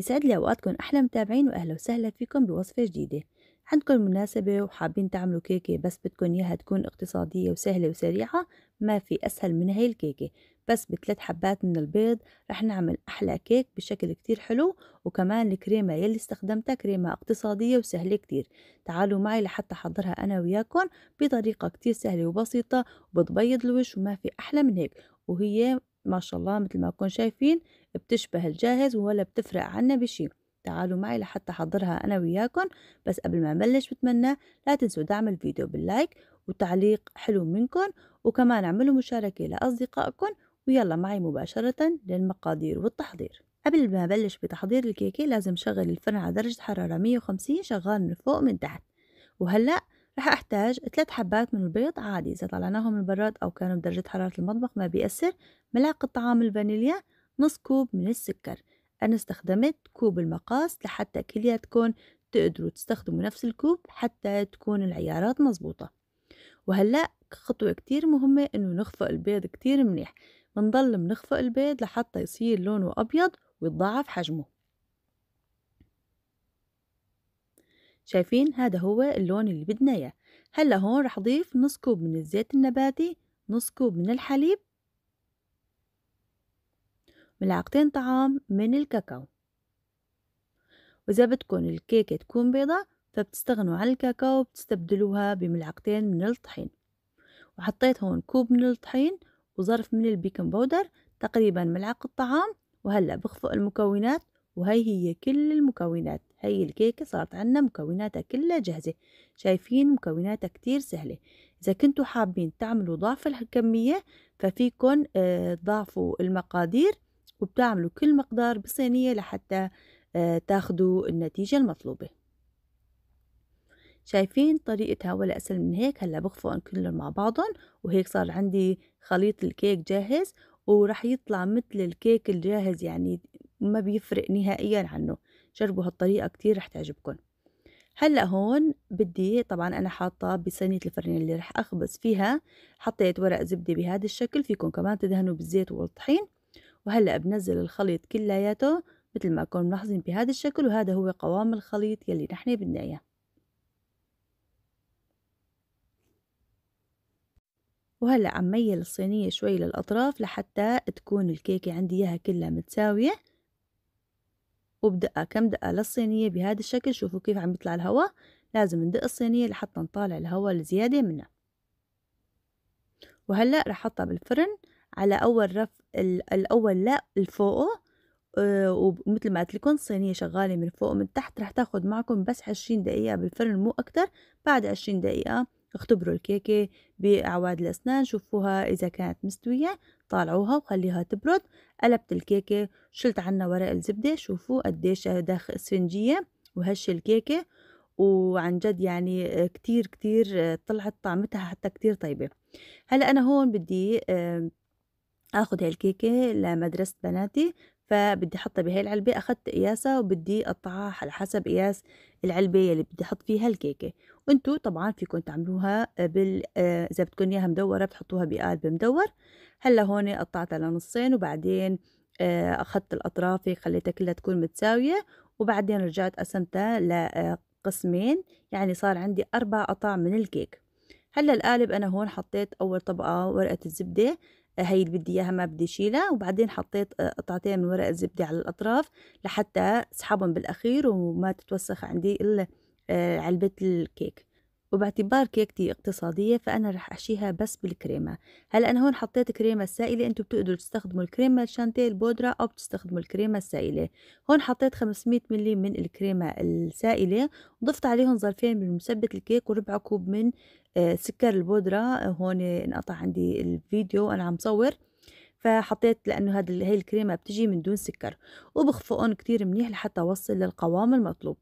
يسعد لي أوقاتكم أحلى متابعين وأهلا وسهلا فيكم بوصفة جديدة عندكم مناسبة وحابين تعملوا كيكة بس بدكم إياها تكون اقتصادية وسهلة وسريعة ما في أسهل من هاي الكيكة بس بثلاث حبات من البيض رح نعمل أحلى كيك بشكل كتير حلو وكمان الكريمة يلي استخدمتها كريمة اقتصادية وسهلة كتير تعالوا معي لحتى أحضرها أنا وياكم بطريقة كتير سهلة وبسيطة وبتبيض الوش وما في أحلى من هيك وهي ما شاء الله مثل ما نكون شايفين بتشبه الجاهز ولا بتفرق عنا بشي تعالوا معي لحتى أحضرها أنا وياكم بس قبل ما نبلش بتمنى لا تنسوا دعم الفيديو باللايك وتعليق حلو منكم وكمان اعملوا مشاركة لأصدقائكم ويلا معي مباشرة للمقادير والتحضير قبل ما أبلش بتحضير الكيكة لازم شغل الفرن على درجة حرارة 150 شغال من فوق من تحت وهلأ رح أحتاج ثلاث حبات من البيض عادي إذا طلعناهم من البراد أو كانوا بدرجة حرارة المطبخ ما بيأثر ملعقة طعام الفانيليا نص كوب من السكر أنا استخدمت كوب المقاس لحتى كلياتكم تقدروا تستخدموا نفس الكوب حتى تكون العيارات مظبوطة وهلأ خطوة كتير مهمة إنه نخفق البيض كتير منيح بنضل بنخفق البيض لحتى يصير لونه أبيض ويتضاعف حجمه شايفين هذا هو اللون اللي بدنا اياه هلا هون رح اضيف نص كوب من الزيت النباتي نص كوب من الحليب ملعقتين طعام من الكاكاو وإذا بدكم الكيكة تكون بيضة فبتستغنوا عن الكاكاو بتستبدلوها بملعقتين من الطحين وحطيت هون كوب من الطحين وظرف من البيكنج باودر تقريبا ملعقة طعام وهلأ بخفق المكونات وهي هي كل المكونات هاي الكيكة صارت عنا مكوناتها كلها جاهزة شايفين مكوناتها كتير سهلة إذا كنتوا حابين تعملوا ضعف الكمية ففيكن آه، تضاعفوا المقادير وبتعملوا كل مقدار بصينية لحتى آه، تاخدوا النتيجة المطلوبة شايفين طريقتها ولا أسهل من هيك هلا بخفقن كلهم مع بعضهم وهيك صار عندي خليط الكيك جاهز ورح يطلع مثل الكيك الجاهز يعني ما بيفرق نهائيا عنه جربوا هالطريقة كتير رح تعجبكم هلا هون بدي طبعا انا حاطه بصينيه الفرن اللي رح اخبز فيها حطيت ورق زبده بهذا الشكل فيكم كمان تدهنوا بالزيت والطحين وهلا بنزل الخليط كلياته مثل ما كنتم ملاحظين بهذا الشكل وهذا هو قوام الخليط يلي نحن بدنا اياه وهلا عم ميل الصينيه شوي للاطراف لحتى تكون الكيكه عندي اياها كلها متساويه وبدقة كم دقة للصينية بهذا الشكل شوفوا كيف عم بيطلع الهواء لازم ندق الصينية لحتى نطالع الهواء الزيادة منها وهلأ رح أحطها بالفرن على أول رف الأول لا الفوقه آه، ومثل ما قلت لكم الصينية شغالة من فوق ومن تحت رح تاخد معكم بس عشرين دقيقة بالفرن مو أكتر بعد عشرين دقيقة اختبروا الكيكة بأعواد الأسنان شوفوها إذا كانت مستوية طالعوها وخليها تبرد قلبت الكيكة شلت عنا ورق الزبدة شوفوا قديش داخل اسفنجية وهش الكيكة وعن جد يعني آه، كتير كتير آه، طلعت طعمتها حتى كتير طيبة هلا أنا هون بدي آخد هالكيكة لمدرسة بناتي فبدي أحطها بهي العلبة أخذت قياسها وبدي أقطعها على حسب قياس العلبة اللي بدي أحط فيها الكيكة وانتم طبعا فيكم تعملوها بال آه، إذا بدكم إياها مدورة بتحطوها بقالب مدور هلا هون قطعتها لنصين وبعدين آه، أخذت الأطراف خليتها كلها تكون متساوية وبعدين رجعت قسمتها لقسمين آه، يعني صار عندي أربع قطع من الكيك هلا القالب أنا هون حطيت أول طبقة ورقة الزبدة هي اللي بدي اياها ما بدي شيلها وبعدين حطيت آه، قطعتين من ورق الزبده على الاطراف لحتى اسحبهم بالاخير وما تتوسخ عندي الا آه، علبه الكيك وباعتبار كيكتي اقتصادية فأنا رح أحشيها بس بالكريمة هلا أنا هون حطيت كريمة سائلة أنتوا بتقدروا تستخدموا الكريمة الشانتيه البودرة أو بتستخدموا الكريمة السائلة هون حطيت 500 ملي من الكريمة السائلة وضفت عليهم ظرفين من مثبت الكيك وربع كوب من آه، سكر البودرة هون انقطع عندي الفيديو أنا عم صور فحطيت لانه هاد هاي الكريمه بتجي من دون سكر وبخفقهم كتير منيح لحتى اوصل للقوام المطلوب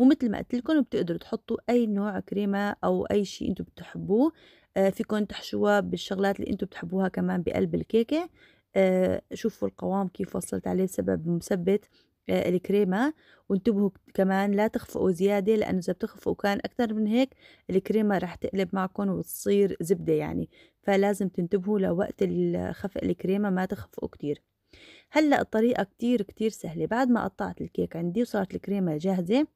ومثل ما قلت لكم بتقدروا تحطوا اي نوع كريمه او اي شيء انتم بتحبوه آه فيكم تحشوها بالشغلات اللي انتم بتحبوها كمان بقلب الكيكه آه شوفوا القوام كيف وصلت عليه بسبب مثبت آه الكريمه وانتبهوا كمان لا تخفقوا زياده لانه اذا بتخفقوا كان اكثر من هيك الكريمه رح تقلب معكم وتصير زبده يعني فلازم تنتبهوا لوقت خفق الكريمه ما تخفقوا كتير هلا الطريقه كتير كتير سهله بعد ما قطعت الكيك عندي وصارت الكريمه جاهزه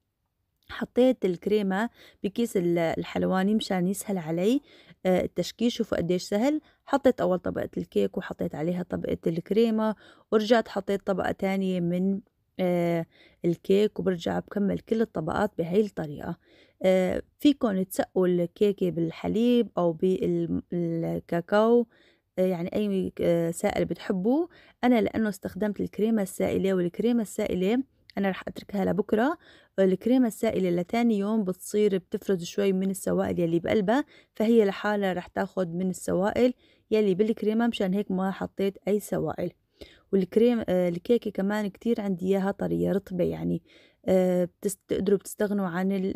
حطيت الكريمة بكيس الحلواني مشان يسهل علي آه، التشكيل شوفوا قديش سهل حطيت أول طبقة الكيك وحطيت عليها طبقة الكريمة ورجعت حطيت طبقة تانية من آه، الكيك وبرجع بكمل كل الطبقات بهاي الطريقة آه، فيكم تسقوا الكيكة بالحليب أو بالكاكاو يعني أي سائل بتحبوه أنا لأنه استخدمت الكريمة السائلة والكريمة السائلة أنا رح أتركها لبكرة الكريمة السائلة لتاني يوم بتصير بتفرز شوي من السوائل يلي بقلبها فهي لحالها رح تاخد من السوائل يلي بالكريمة مشان هيك ما حطيت أي سوائل والكريم آه، الكيكه كمان كتير عندي اياها طريه رطبه يعني آه، بتقدروا بتستغنوا عن ال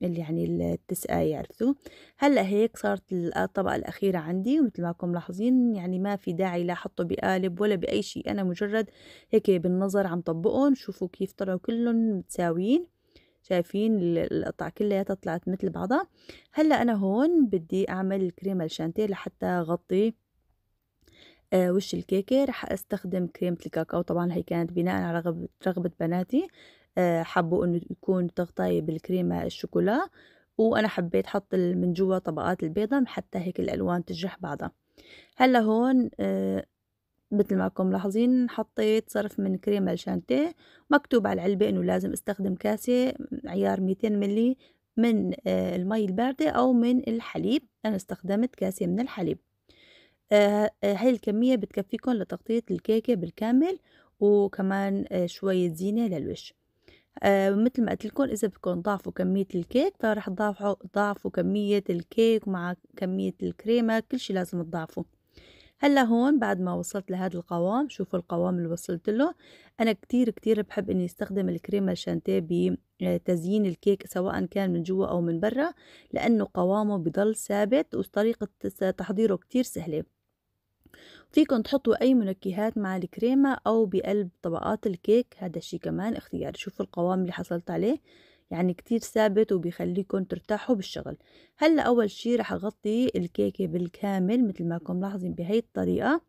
يعني التسقاية عرفتوا هلا هيك صارت الطبقة الأخيرة عندي ومثل ما راكم ملاحظين يعني ما في داعي لا أحطه بقالب ولا بأي شيء أنا مجرد هيك بالنظر عم طبقهم شوفوا كيف طلعوا كلهم متساويين شايفين القطع كلياتها طلعت مثل بعضها هلا أنا هون بدي أعمل الكريمة الشانتيه لحتى اغطي آه، وش الكيكه راح استخدم كريمه الكاكاو طبعا هي كانت بناء على رغبه رغبه بناتي آه، حبوا انه يكون تغطايه بالكريمه الشوكولا وانا حبيت احط من جوا طبقات البيضه حتى هيك الالوان تجرح بعضها هلا هون آه، مثل ما كم ملاحظين حطيت صرف من كريمه الشانتيه مكتوب على العلبه انه لازم استخدم كاسه عيار 200 ملي من المي الباردة أو من الحليب أنا استخدمت كاسة من الحليب آه، آه، هاي الكمية بتكفيكم لتغطية الكيكة بالكامل وكمان آه، شوية زينة للوش مثل ما قلت لكم اذا بدكم تضاعفوا كميه الكيك فرح تضاعفوا تضاعفوا كميه الكيك مع كميه الكريمه كل شيء لازم تضاعفوا هلا هون بعد ما وصلت لهذا القوام شوفوا القوام اللي وصلت له انا كتير كتير بحب اني استخدم الكريمه الشانتيه بتزيين الكيك سواء كان من جوا او من برا لانه قوامه بضل ثابت وطريقه تحضيره كتير سهله فيكن تحطوا أي منكهات مع الكريمة أو بقلب طبقات الكيك هذا الشي كمان اختيار شوفوا القوام اللي حصلت عليه يعني كتير ثابت وبيخليكم ترتاحوا بالشغل هلا أول شي رح أغطي الكيكة بالكامل مثل ما كنتم ملاحظين بهي الطريقة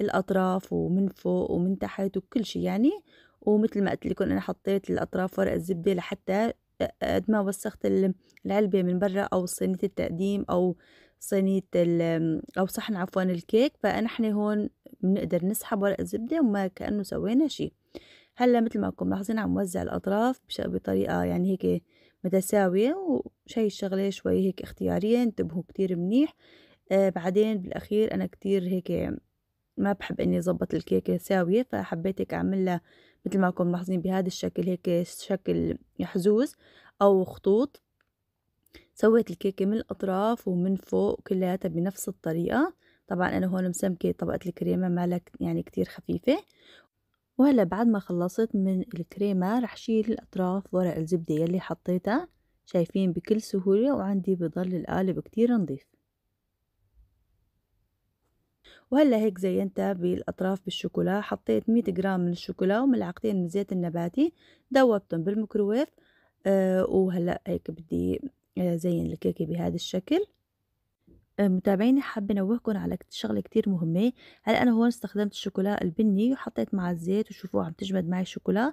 الأطراف ومن فوق ومن تحت وكل شي يعني ومثل ما قلت لكم أنا حطيت الأطراف ورق الزبدة لحتى قد ما وسخت العلبة من برا أو صينية التقديم أو صينية أو صحن عفوا الكيك فنحن هون بنقدر نسحب ورق الزبدة وما كأنه سوينا شي هلا مثل ما راكم ملاحظين عم وزع الأطراف بطريقة يعني هيك متساوية وشي الشغلة شوي هيك اختيارية انتبهوا كتير منيح آه بعدين بالأخير أنا كتير هيك ما بحب إني أظبط الكيكة ساوية فحبيت هيك أعملها مثل ما راكم ملاحظين بهذا الشكل هيك شكل يحزوز أو خطوط سويت الكيكة من الأطراف ومن فوق كلياتها بنفس الطريقة طبعا أنا هون مسمكة طبقة الكريمة مالك يعني كتير خفيفة وهلا بعد ما خلصت من الكريمة رح شيل الأطراف ورق الزبدة يلي حطيتها شايفين بكل سهولة وعندي بضل القالب كتير نظيف وهلا هيك زينتها بالاطراف بالشوكولا حطيت 100 جرام من الشوكولا وملعقتين من زيت النباتي دوبتهم بالميكروويف أه وهلا هيك بدي آه، زين الكيكة بهذا الشكل آه، متابعيني حابة انوهكم على شغله كتير مهمه هلا انا هون استخدمت الشوكولا البني وحطيت مع الزيت وشوفوا عم تجمد معي الشوكولا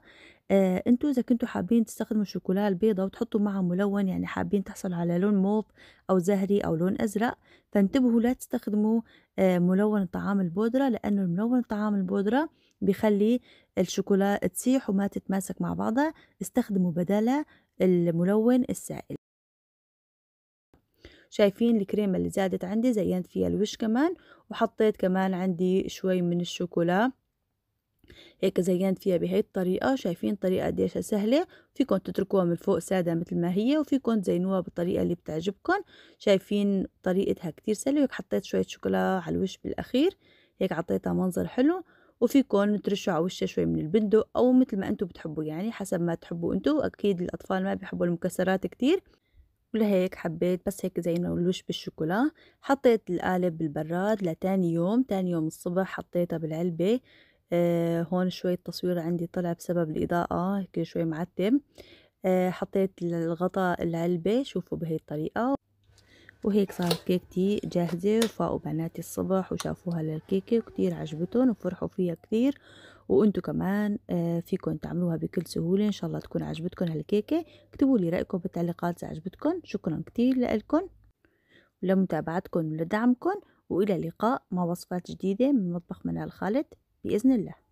آه انتوا اذا كنتوا حابين تستخدموا الشوكولا البيضة وتحطوا معها ملون يعني حابين تحصل على لون موف او زهري او لون ازرق فانتبهوا لا تستخدموا آه ملون طعام البودرة لانه الملون طعام البودرة بخلي الشوكولا تسيح وما تتماسك مع بعضها استخدموا بدالها الملون السائل شايفين الكريمة اللي زادت عندي زينت فيها الوش كمان وحطيت كمان عندي شوي من الشوكولا هيك زينت فيها بهي الطريقة شايفين طريقة قديش سهلة فيكم تتركوها من فوق سادة مثل ما هي وفيكم تزينوها بالطريقة اللي بتعجبكم شايفين طريقتها كتير سهلة هيك حطيت شوية شوكولا على الوش بالأخير هيك عطيتها منظر حلو وفيكم ترشوا على وشها شوي من البندق أو مثل ما أنتم بتحبوا يعني حسب ما تحبوا أنتم أكيد الأطفال ما بيحبوا المكسرات كتير ولهيك حبيت بس هيك زي انه بالشوكولا حطيت القالب بالبراد لتاني يوم تاني يوم الصبح حطيتها بالعلبة آه هون شوي التصوير عندي طلع بسبب الإضاءة هيك شوي معتم آه حطيت الغطاء العلبة شوفوا بهي الطريقة وهيك صارت كيكتي جاهزة وفاقوا بناتي الصبح وشافوها للكيكة وكتير عجبتهم وفرحوا فيها كتير وانتو كمان آه، فيكن تعملوها بكل سهولة ان شاء الله تكون عجبتكم هالكيكة اكتبوا لي رأيكم بالتعليقات اذا عجبتكم شكرا كتير لكم ولمتابعتكم ولدعمكم والى اللقاء مع وصفات جديدة من مطبخ منال خالد بإذن الله